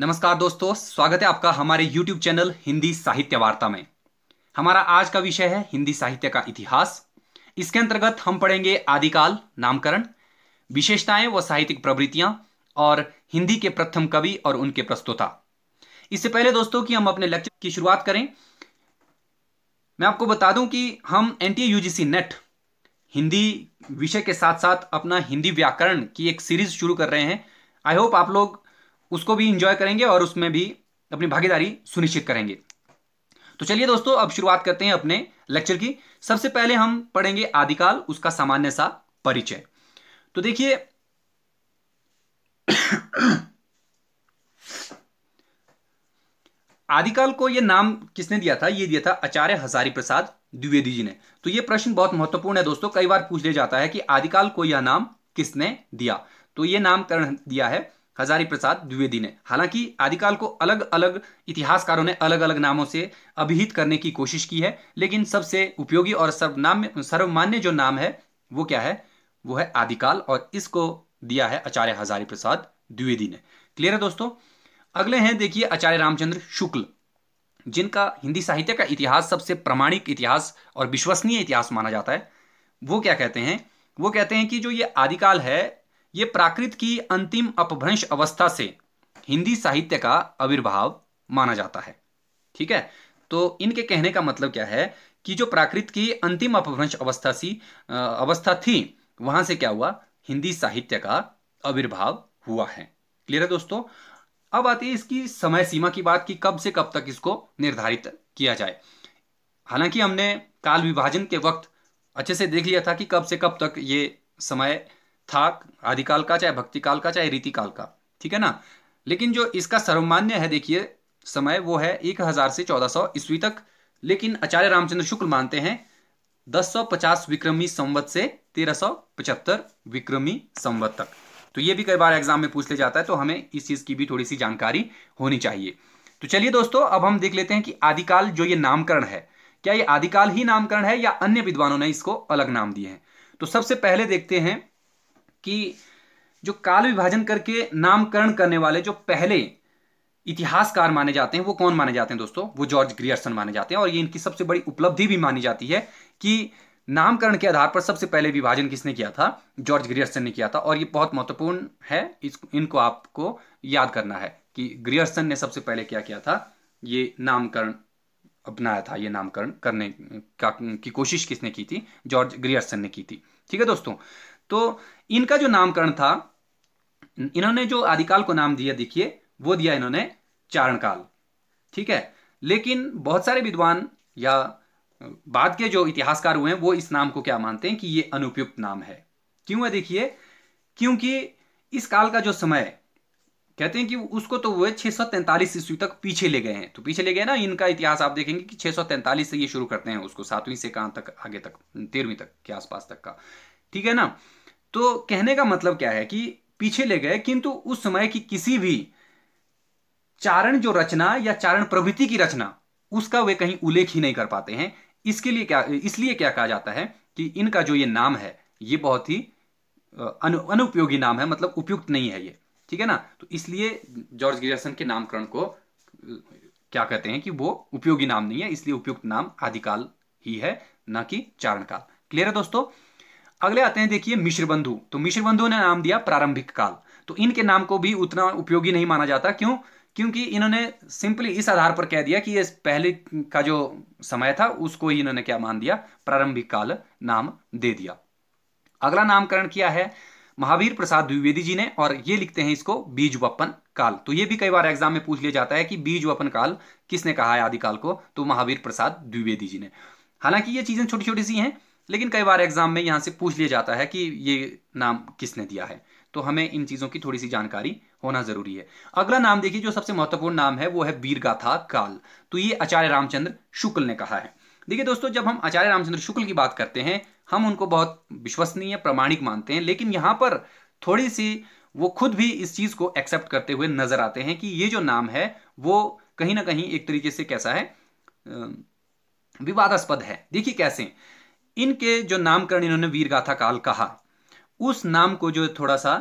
नमस्कार दोस्तों स्वागत है आपका हमारे YouTube चैनल हिंदी साहित्य वार्ता में हमारा आज का विषय है हिंदी साहित्य का इतिहास इसके अंतर्गत हम पढ़ेंगे आदिकाल नामकरण विशेषताएं व साहित्यिक प्रवृत्तियां और हिंदी के प्रथम कवि और उनके प्रस्तुता इससे पहले दोस्तों कि हम अपने लेक्चर की शुरुआत करें मैं आपको बता दूं कि हम एन टी नेट हिंदी विषय के साथ साथ अपना हिंदी व्याकरण की एक सीरीज शुरू कर रहे हैं आई होप आप लोग उसको भी इंजॉय करेंगे और उसमें भी अपनी भागीदारी सुनिश्चित करेंगे तो चलिए दोस्तों अब शुरुआत करते हैं अपने लेक्चर की सबसे पहले हम पढ़ेंगे आदिकाल उसका सामान्य सा परिचय तो देखिए आदिकाल को यह नाम किसने दिया था यह दिया था आचार्य हजारी प्रसाद द्विवेदी जी ने तो यह प्रश्न बहुत महत्वपूर्ण है दोस्तों कई बार पूछ लिया जाता है कि आदिकाल को यह नाम किसने दिया तो यह नामकरण दिया है हजारी प्रसाद द्विवेदी ने हालांकि आदिकाल को अलग अलग इतिहासकारों ने अलग अलग नामों से अभिहित करने की कोशिश की है लेकिन सबसे उपयोगी और सर्वनाम सर्वमान्य जो नाम है वो क्या है वो है आदिकाल और इसको दिया है आचार्य हजारी प्रसाद द्विवेदी ने क्लियर है दोस्तों अगले हैं देखिए आचार्य रामचंद्र शुक्ल जिनका हिंदी साहित्य का इतिहास सबसे प्रमाणिक इतिहास और विश्वसनीय इतिहास माना जाता है वो क्या कहते हैं वो कहते हैं कि जो ये आदिकाल है ये प्राकृत की अंतिम अपभ्रंश अवस्था से हिंदी साहित्य का आविर्भाव माना जाता है ठीक है तो इनके कहने का मतलब क्या है कि जो प्राकृत की अंतिम अपभ्रंश अवस्था सी अवस्था थी वहां से क्या हुआ हिंदी साहित्य का आविर्भाव हुआ है क्लियर है दोस्तों अब आती है इसकी समय सीमा की बात कि कब से कब तक इसको निर्धारित किया जाए हालांकि हमने काल विभाजन के वक्त अच्छे से देख लिया था कि कब से कब तक ये समय था आदिकाल का चाहे भक्ति काल का चाहे रीति काल का ठीक है ना लेकिन जो इसका सर्वमान्य है देखिए समय वो है एक हजार से चौदह सौ ईस्वी तक लेकिन आचार्य रामचंद्र शुक्ल मानते हैं दस सौ पचास विक्रमी संवत से तेरह सौ पचहत्तर विक्रमी संवत तक तो ये भी कई बार एग्जाम में पूछ ले जाता है तो हमें इस चीज़ की भी थोड़ी सी जानकारी होनी चाहिए तो चलिए दोस्तों अब हम देख लेते हैं कि आदिकाल जो ये नामकरण है क्या ये आदिकाल ही नामकरण है या अन्य विद्वानों ने इसको अलग नाम दिए हैं तो सबसे पहले देखते हैं कि जो काल विभाजन करके नामकरण करने वाले जो पहले इतिहासकार माने जाते हैं वो कौन माने जाते हैं दोस्तों वो जॉर्ज ग्रियर्सन माने जाते हैं और ये इनकी सबसे बड़ी उपलब्धि भी मानी जाती है कि नामकरण के आधार पर सबसे पहले विभाजन किसने किया था जॉर्ज ग्रियर्सन ने किया था और ये बहुत महत्वपूर्ण है इस इनको आपको याद करना है कि ग्रियर्सन ने सबसे पहले क्या किया था ये नामकरण अपनाया था ये नामकरण करने का की कोशिश किसने की थी जॉर्ज ग्रियर्सन ने की थी ठीक है दोस्तों तो इनका जो नामकरण था इन्होंने जो आदिकाल को नाम दिया देखिए वो दिया इन्होंने चारण काल ठीक है लेकिन बहुत सारे विद्वान या बाद के जो इतिहासकार हुए हैं वो इस नाम को क्या मानते हैं कि ये अनुपयुक्त नाम है क्यों है देखिए क्योंकि इस काल का जो समय कहते हैं कि उसको तो वह छह सौ तैंतालीस ईस्वी तक पीछे ले गए हैं तो पीछे ले गए ना इनका इतिहास आप देखेंगे कि छह सौ तैंतालीस से ये शुरू करते हैं उसको सातवीं से कहां तक आगे तक तेरहवीं तक के आसपास तक का ठीक है ना तो कहने का मतलब क्या है कि पीछे ले गए किंतु उस समय की किसी भी चारण जो रचना या चारण प्रवृत्ति की रचना उसका वे कहीं उल्लेख ही नहीं कर पाते हैं इसके लिए क्या इसलिए क्या कहा जाता है कि इनका जो ये नाम है ये बहुत ही अनु अनुपयोगी नाम है मतलब उपयुक्त नहीं है ये ठीक है ना तो इसलिए जॉर्ज गिजर्सन के नामकरण को क्या कहते हैं कि वो उपयोगी नाम नहीं है इसलिए उपयुक्त नाम आदिकाल ही है ना कि चारण काल क्लियर है दोस्तों अगले आते हैं देखिए मिश्र बंधु तो मिश्र बंधु ने नाम दिया प्रारंभिक काल तो इनके नाम को भी उतना उपयोगी नहीं माना जाता क्यों क्योंकि इन्होंने सिंपली इस आधार पर कह दिया कि ये पहले का जो समय था उसको ही इन्होंने क्या मान दिया प्रारंभिक काल नाम दे दिया अगला नामकरण किया है महावीर प्रसाद द्विवेदी जी ने और ये लिखते हैं इसको बीज वपन काल तो ये भी कई बार एग्जाम में पूछ लिया जाता है कि बीज वपन काल किसने कहा है आदिकाल को तो महावीर प्रसाद द्विवेदी जी ने हालांकि ये चीजें छोटी छोटी सी हैं लेकिन कई बार एग्जाम में यहाँ से पूछ लिया जाता है कि ये नाम किसने दिया है तो हमें इन चीज़ों की थोड़ी सी जानकारी होना जरूरी है अगला नाम देखिए जो सबसे महत्वपूर्ण नाम है वो है बीरगाथा काल तो ये आचार्य रामचंद्र शुक्ल ने कहा है देखिए दोस्तों जब हम आचार्य रामचंद्र शुक्ल की बात करते हैं हम उनको बहुत विश्वसनीय प्रमाणिक मानते हैं लेकिन यहां पर थोड़ी सी वो खुद भी इस चीज़ को एक्सेप्ट करते हुए नजर आते हैं कि ये जो नाम है वो कहीं ना कहीं एक तरीके से कैसा है विवादास्पद है देखिए कैसे इनके जो नामकरण इन्होंने वीरगाथा काल कहा उस नाम को जो थोड़ा सा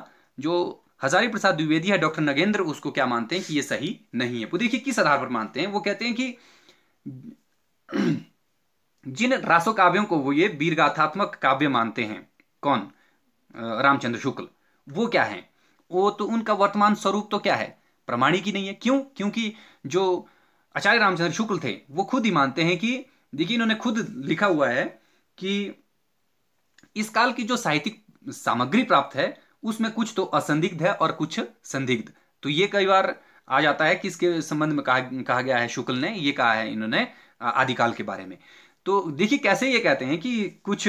जो हजारी प्रसाद द्विवेदी है डॉक्टर नगेंद्र उसको क्या मानते हैं कि ये सही नहीं है वो देखिए किस आधार पर मानते हैं वो कहते हैं कि जिन रासो काव्यों को वो ये वीरगाथात्मक काव्य मानते हैं कौन रामचंद्र शुक्ल वो क्या है वो तो उनका वर्तमान स्वरूप तो क्या है प्रमाणिक ही नहीं है क्यों क्योंकि जो आचार्य रामचंद्र शुक्ल थे वो खुद ही मानते हैं कि देखिए इन्होंने खुद लिखा हुआ है कि इस काल की जो साहित्यिक सामग्री प्राप्त है उसमें कुछ तो असंदिग्ध है और कुछ संदिग्ध तो ये कई बार आ जाता है कि इसके संबंध में कहा कहा गया है शुक्ल ने ये कहा है इन्होंने आदिकाल के बारे में तो देखिए कैसे ये कहते हैं कि कुछ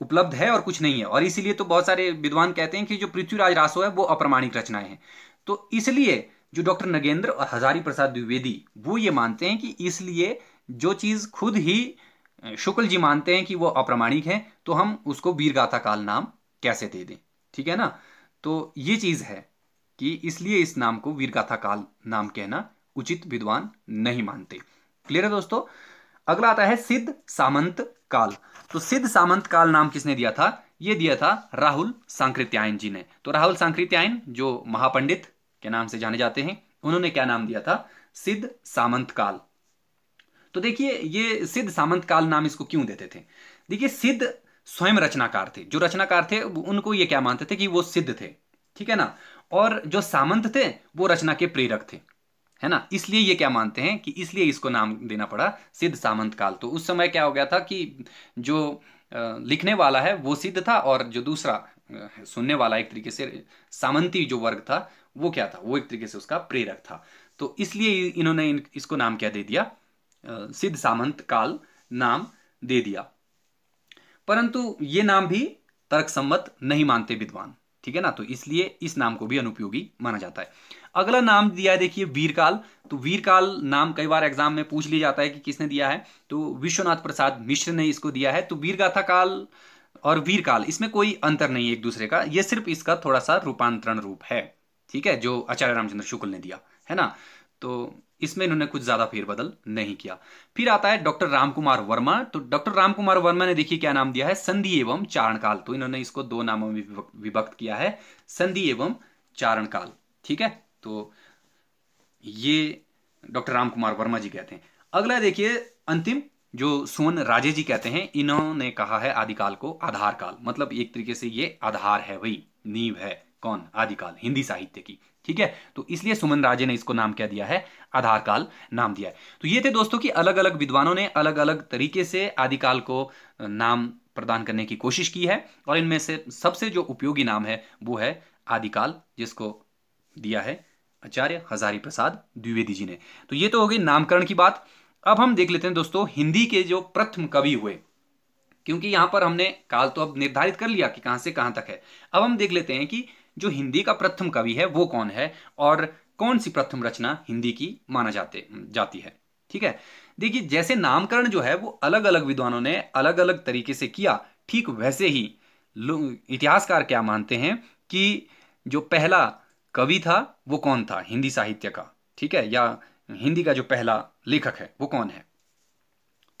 उपलब्ध है और कुछ नहीं है और इसीलिए तो बहुत सारे विद्वान कहते हैं कि जो पृथ्वीराज रासो है वो अप्रमाणिक रचनाएं हैं तो इसलिए जो डॉक्टर नगेंद्र और हजारी प्रसाद द्विवेदी वो ये मानते हैं कि इसलिए जो चीज़ खुद ही शुक्ल जी मानते हैं कि वो अप्रामाणिक है तो हम उसको वीरगाथा काल नाम कैसे दे दें ठीक है ना तो ये चीज़ है कि इसलिए इस नाम को वीरगाथा काल नाम कहना उचित विद्वान नहीं मानते क्लियर है दोस्तों अगला आता है सिद्ध सामंत काल तो सिद्ध सामंत काल नाम किसने दिया था ये दिया था राहुल सांकृत्यायन जी ने तो राहुल सांकृत्यायन जो महापंडित के नाम से जाने जाते हैं उन्होंने क्या नाम दिया था सिद्ध सामंत काल तो देखिए ये सिद्ध सामंत काल नाम इसको क्यों देते थे देखिए सिद्ध स्वयं रचनाकार थे जो रचनाकार थे उनको ये क्या मानते थे कि वो सिद्ध थे ठीक है ना और जो सामंत थे वो रचना के प्रेरक थे है ना इसलिए ये क्या मानते हैं कि इसलिए इसको नाम देना पड़ा सिद्ध सामंत काल तो उस समय क्या हो गया था कि जो लिखने वाला है वो सिद्ध था और जो दूसरा सुनने वाला एक तरीके से सामंती जो वर्ग था वो क्या था वो एक तरीके से उसका प्रेरक था तो इसलिए इन्होंने इसको नाम क्या दे दिया सिद्ध सामंत काल नाम दे दिया परंतु ये नाम भी तर्कसम्मत नहीं मानते विद्वान ठीक है ना तो इसलिए इस नाम को भी अनुपयोगी माना जाता है अगला नाम दिया है देखिए वीरकाल तो वीरकाल नाम कई बार एग्जाम में पूछ लिया जाता है कि किसने दिया है तो विश्वनाथ प्रसाद मिश्र ने इसको दिया है तो वीरगाथा काल और वीरकाल इसमें कोई अंतर नहीं है एक दूसरे का यह सिर्फ इसका थोड़ा सा रूपांतरण रूप है ठीक है जो आचार्य रामचंद्र शुक्ल ने दिया है ना तो इसमें इन्होंने कुछ ज्यादा फेरबदल नहीं किया फिर आता है डॉक्टर रामकुमार वर्मा तो डॉक्टर रामकुमार वर्मा ने देखिए क्या नाम दिया है संधि एवं चारण काल तो इन्होंने इसको दो नामों में विभक्त किया है संधि एवं चारण काल ठीक है तो ये डॉक्टर रामकुमार वर्मा जी कहते हैं अगला देखिए अंतिम जो सोन राजे जी कहते हैं इन्होंने कहा है आदिकाल को आधार काल मतलब एक तरीके से ये आधार है वही नींव है कौन आदिकाल हिंदी साहित्य की ठीक है तो इसलिए सुमन राजे ने इसको नाम क्या दिया है आधार काल नाम दिया है तो ये थे दोस्तों कि अलग अलग विद्वानों ने अलग अलग तरीके से आदिकाल को नाम प्रदान करने की कोशिश की है और इनमें से सबसे जो उपयोगी नाम है वो है आदिकाल जिसको दिया है आचार्य हजारी प्रसाद द्विवेदी जी ने तो ये तो हो गई नामकरण की बात अब हम देख लेते हैं दोस्तों हिंदी के जो प्रथम कवि हुए क्योंकि यहां पर हमने काल तो अब निर्धारित कर लिया कि कहां से कहां तक है अब हम देख लेते हैं कि जो हिंदी का प्रथम कवि है वो कौन है और कौन सी प्रथम रचना हिंदी की माना जाते जाती है ठीक है देखिए जैसे नामकरण जो है वो अलग अलग विद्वानों ने अलग अलग तरीके से किया ठीक वैसे ही इतिहासकार क्या मानते हैं कि जो पहला कवि था वो कौन था हिंदी साहित्य का ठीक है या हिंदी का जो पहला लेखक है वो कौन है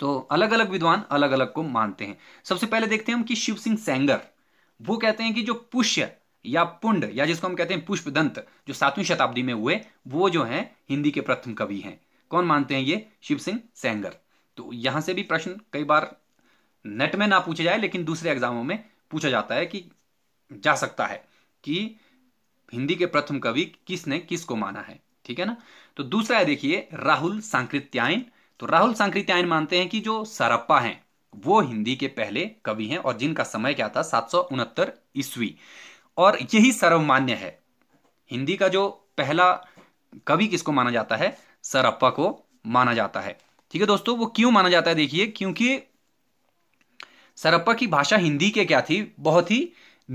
तो अलग अलग विद्वान अलग अलग को मानते हैं सबसे पहले देखते हैं हम कि शिव सिंह सेंगर वो कहते हैं कि जो पुष्य या पुंड या जिसको हम कहते हैं पुष्प दंत जो सातवीं शताब्दी में हुए वो जो है हिंदी के प्रथम कवि हैं कौन मानते हैं ये शिव सिंह सेंगर तो यहां से भी प्रश्न कई बार नेट में ना पूछे जाए लेकिन दूसरे एग्जामों में पूछा जाता है कि जा सकता है कि हिंदी के प्रथम कवि किसने किसको माना है ठीक है ना तो दूसरा है देखिए राहुल सांकृत्यायन तो राहुल सांकृत्यायन मानते हैं कि जो सरप्पा हैं वो हिंदी के पहले कवि हैं और जिनका समय क्या था सात ईस्वी और यही सर्वमान्य है हिंदी का जो पहला कवि किसको माना जाता है सरप्पा को माना जाता है ठीक है दोस्तों वो क्यों माना जाता है देखिए क्योंकि सरप्पा की भाषा हिंदी के क्या थी बहुत ही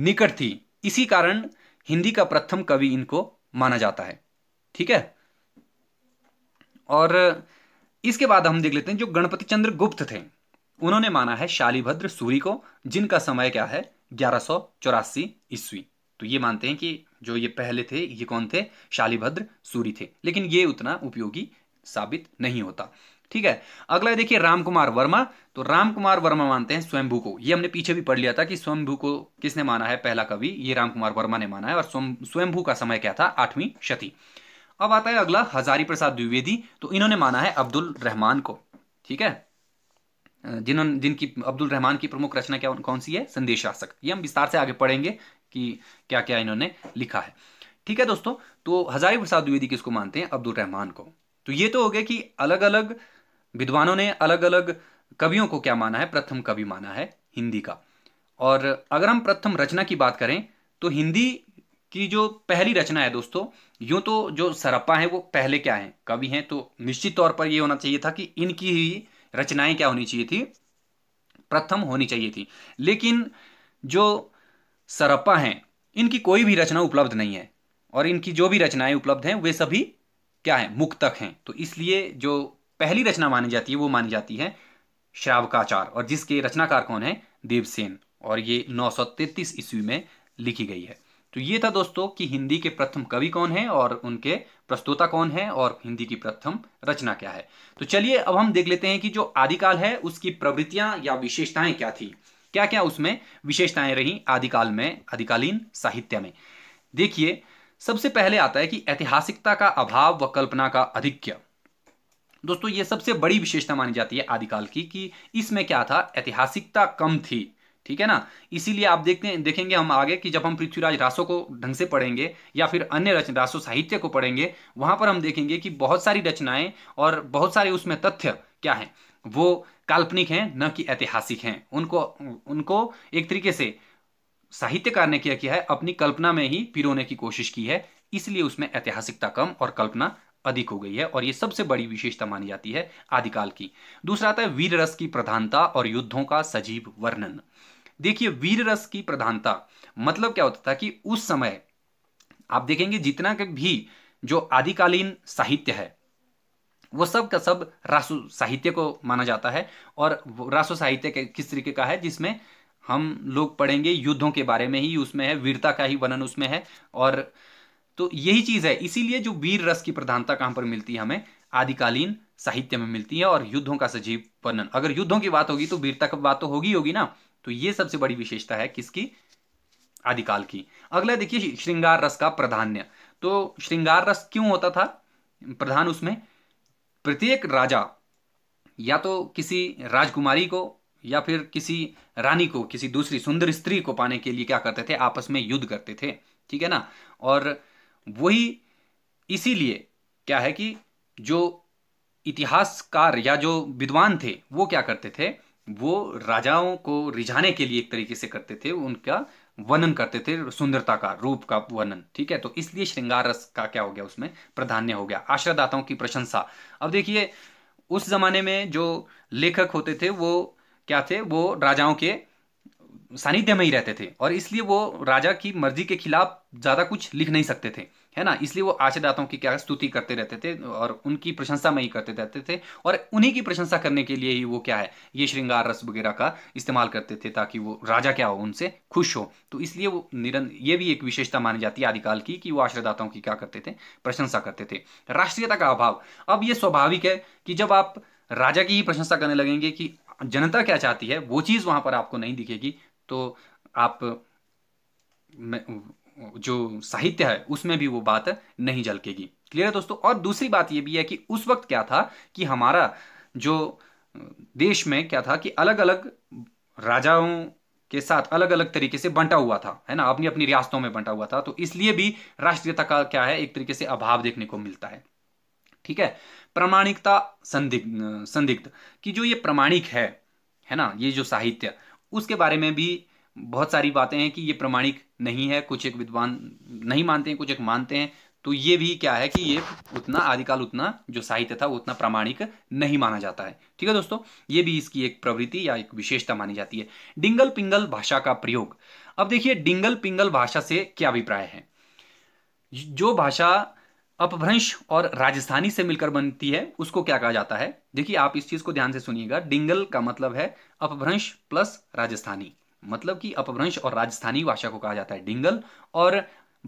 निकट थी इसी कारण हिंदी का प्रथम कवि इनको माना जाता है ठीक है और इसके बाद हम देख लेते हैं जो गणपति चंद्र गुप्त थे उन्होंने माना है शालीभद्र सूरी को जिनका समय क्या है ग्यारह ईस्वी तो ये मानते हैं कि जो ये पहले थे ये कौन थे शालीभद्र सूरी थे लेकिन ये उतना उपयोगी साबित नहीं होता ठीक है अगला देखिए रामकुमार वर्मा तो रामकुमार वर्मा मानते हैं स्वयंभू को ये हमने पीछे भी पढ़ लिया था कि स्वयंभू को किसने माना है पहला कवि ये रामकुमार वर्मा ने माना है और स्वयंभू का समय क्या था आठवीं शती अब आता है अगला हजारी प्रसाद द्विवेदी तो इन्होंने माना है अब्दुल रहमान को ठीक है जिन्होंने जिनकी अब्दुल रहमान की प्रमुख रचना क्या कौन सी है संदेश शासक ये हम विस्तार से आगे पढ़ेंगे कि क्या क्या इन्होंने लिखा है ठीक है दोस्तों तो हजारी प्रसाद द्विवेदी किसको मानते हैं अब्दुल रहमान को तो ये तो हो गया कि अलग अलग विद्वानों ने अलग अलग कवियों को क्या माना है प्रथम कवि माना है हिंदी का और अगर हम प्रथम रचना की बात करें तो हिंदी की जो पहली रचना है दोस्तों यूं तो जो सरप्पा है वो पहले क्या है कवि हैं तो निश्चित तौर पर ये होना चाहिए था कि इनकी ही रचनाएं क्या होनी चाहिए थी प्रथम होनी चाहिए थी लेकिन जो सरप्पा हैं इनकी कोई भी रचना उपलब्ध नहीं है और इनकी जो भी रचनाएं उपलब्ध हैं वे सभी क्या हैं मुक्तक हैं तो इसलिए जो पहली रचना मानी जाती है वो मानी जाती है श्रावकाचार और जिसके रचनाकार कौन है देवसेन और ये नौ ईस्वी में लिखी गई है तो ये था दोस्तों कि हिंदी के प्रथम कवि कौन है और उनके प्रस्तोता कौन है और हिंदी की प्रथम रचना क्या है तो चलिए अब हम देख लेते हैं कि जो आदिकाल है उसकी प्रवृत्तियां या विशेषताएं क्या थी क्या क्या उसमें विशेषताएं रही आदिकाल में आदिकालीन साहित्य में देखिए सबसे पहले आता है कि ऐतिहासिकता का अभाव व कल्पना का अधिक्य दोस्तों ये सबसे बड़ी विशेषता मानी जाती है आदिकाल की कि इसमें क्या था ऐतिहासिकता कम थी ठीक है ना इसीलिए आप देखते हैं देखेंगे हम आगे कि जब हम पृथ्वीराज रासो को ढंग से पढ़ेंगे या फिर अन्य रचना रासो साहित्य को पढ़ेंगे वहां पर हम देखेंगे कि बहुत सारी रचनाएं और बहुत सारे उसमें तथ्य क्या हैं वो काल्पनिक हैं न कि ऐतिहासिक हैं उनको उनको एक तरीके से साहित्यकार ने क्या किया है अपनी कल्पना में ही पिरोने की कोशिश की है इसलिए उसमें ऐतिहासिकता कम और कल्पना अधिक हो गई है और ये सबसे बड़ी विशेषता मानी जाती है आदिकाल की दूसरा आता है वीर रस की प्रधानता और युद्धों का सजीव वर्णन देखिए वीर रस की प्रधानता मतलब क्या होता था कि उस समय आप देखेंगे जितना भी जो आदिकालीन साहित्य है वो सब का सब रासु साहित्य को माना जाता है और रासू साहित्य किस तरीके का है जिसमें हम लोग पढ़ेंगे युद्धों के बारे में ही उसमें है वीरता का ही वर्णन उसमें है और तो यही चीज़ है इसीलिए जो वीर रस की प्रधानता कहां पर मिलती है हमें आदिकालीन साहित्य में मिलती है और युद्धों का सजीव वर्णन अगर युद्धों की बात होगी तो वीरता की बात तो होगी होगी ना तो ये सबसे बड़ी विशेषता है किसकी आदिकाल की अगला देखिए श्रृंगार रस का प्राधान्य तो श्रृंगार रस क्यों होता था प्रधान उसमें प्रत्येक राजा या तो किसी राजकुमारी को या फिर किसी रानी को किसी दूसरी सुंदर स्त्री को पाने के लिए क्या करते थे आपस में युद्ध करते थे ठीक है ना और वही इसीलिए क्या है कि जो इतिहासकार या जो विद्वान थे वो क्या करते थे वो राजाओं को रिझाने के लिए एक तरीके से करते थे उनका वर्णन करते थे सुंदरता का रूप का वर्णन ठीक है तो इसलिए श्रृंगार रस का क्या हो गया उसमें प्राधान्य हो गया आश्रदाताओं की प्रशंसा अब देखिए उस जमाने में जो लेखक होते थे वो क्या थे वो राजाओं के सानिध्य में ही रहते थे और इसलिए वो राजा की मर्जी के खिलाफ ज़्यादा कुछ लिख नहीं सकते थे है ना इसलिए वो आशेदाताओं की क्या स्तुति करते रहते थे और उनकी प्रशंसा में ही करते रहते थे और उन्हीं की प्रशंसा करने के लिए ही वो क्या है ये श्रृंगार रस वगैरह का इस्तेमाल करते थे ताकि वो राजा क्या हो उनसे खुश हो तो इसलिए वो निरं ये भी एक विशेषता मानी जाती है आदिकाल की कि वो आश्रदाताओं की क्या करते थे प्रशंसा करते थे राष्ट्रीयता का अभाव अब ये स्वाभाविक है कि जब आप राजा की ही प्रशंसा करने लगेंगे कि जनता क्या चाहती है वो चीज़ वहां पर आपको नहीं दिखेगी तो आप जो साहित्य है उसमें भी वो बात नहीं झलकेगी क्लियर है दोस्तों और दूसरी बात ये भी है कि उस वक्त क्या था कि हमारा जो देश में क्या था कि अलग अलग राजाओं के साथ अलग अलग तरीके से बंटा हुआ था है ना अपनी अपनी रियासतों में बंटा हुआ था तो इसलिए भी राष्ट्रीयता का क्या है एक तरीके से अभाव देखने को मिलता है ठीक है प्रामाणिकता संदिग्ध संदिग्ध कि जो ये प्रमाणिक है है ना ये जो साहित्य उसके बारे में भी बहुत सारी बातें हैं कि ये प्रमाणिक नहीं है कुछ एक विद्वान नहीं मानते हैं कुछ एक मानते हैं तो ये भी क्या है कि ये उतना आदिकाल उतना जो साहित्य था उतना प्रामाणिक नहीं माना जाता है ठीक है दोस्तों ये भी इसकी एक प्रवृत्ति या एक विशेषता मानी जाती है डिंगल पिंगल भाषा का प्रयोग अब देखिए डिंगल पिंगल भाषा से क्या अभिप्राय है जो भाषा अपभ्रंश और राजस्थानी से मिलकर बनती है उसको क्या कहा जाता है देखिए आप इस चीज को ध्यान से सुनिएगा डिंगल का मतलब है अपभ्रंश प्लस राजस्थानी मतलब कि अपभ्रंश और राजस्थानी भाषा को कहा जाता है डिंगल और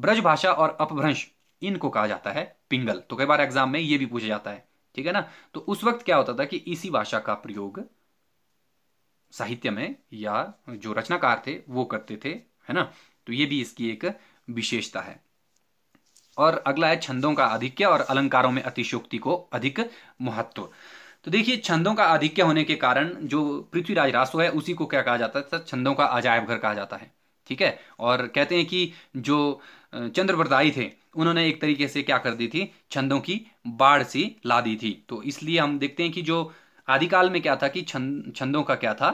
ब्रज भाषा और अपभ्रंश इनको कहा जाता है पिंगल तो कई बार एग्जाम में यह भी पूछा जाता है ठीक है ना तो उस वक्त क्या होता था कि इसी भाषा का प्रयोग साहित्य में या जो रचनाकार थे वो करते थे है ना तो ये भी इसकी एक विशेषता है और अगला है छंदों का आधिक्य और अलंकारों में अतिशोक्ति को अधिक महत्व तो देखिए छंदों का आधिक्य होने के कारण जो पृथ्वीराज रासो है उसी को क्या कहा जाता है छंदों का अजायब घर कहा जाता है ठीक है और कहते हैं कि जो चंद्रवरदाई थे उन्होंने एक तरीके से क्या कर दी थी छंदों की बाढ़ सी ला दी थी तो इसलिए हम देखते हैं कि जो आदिकाल में क्या था कि छंद छंदों का क्या था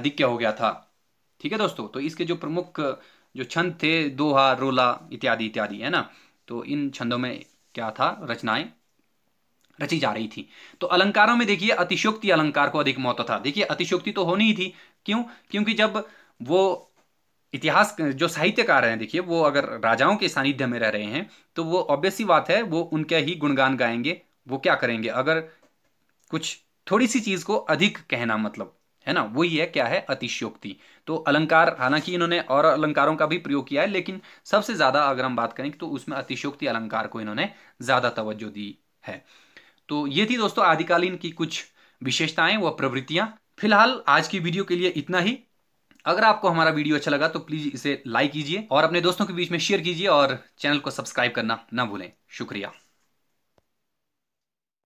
अधिक्य हो गया था ठीक है दोस्तों तो इसके जो प्रमुख जो छंद थे दोहा रोला इत्यादि इत्यादि है ना तो इन छंदों में क्या था रचनाएं रची जा रही थी तो अलंकारों में देखिए अतिशोक्ति अलंकार को अधिक महत्व था देखिए अतिशोक्ति तो होनी ही थी क्यों क्योंकि जब वो इतिहास जो साहित्यकार हैं देखिए वो अगर राजाओं के सानिध्य में रह रहे हैं तो वो ऑब्वियसली बात है वो उनके ही गुणगान गाएंगे वो क्या करेंगे अगर कुछ थोड़ी सी चीज़ को अधिक कहना मतलब है ना वही है क्या है अतिशयोक्ति तो अलंकार हालांकि इन्होंने और अलंकारों का भी प्रयोग किया है लेकिन सबसे ज़्यादा अगर हम बात करें तो उसमें अतिशयोक्ति अलंकार को इन्होंने ज़्यादा तवज्जो दी है तो ये थी दोस्तों आदिकालीन की कुछ विशेषताएं व प्रवृत्तियां फिलहाल आज की वीडियो के लिए इतना ही अगर आपको हमारा वीडियो अच्छा लगा तो प्लीज़ इसे लाइक कीजिए और अपने दोस्तों के बीच में शेयर कीजिए और चैनल को सब्सक्राइब करना ना भूलें शुक्रिया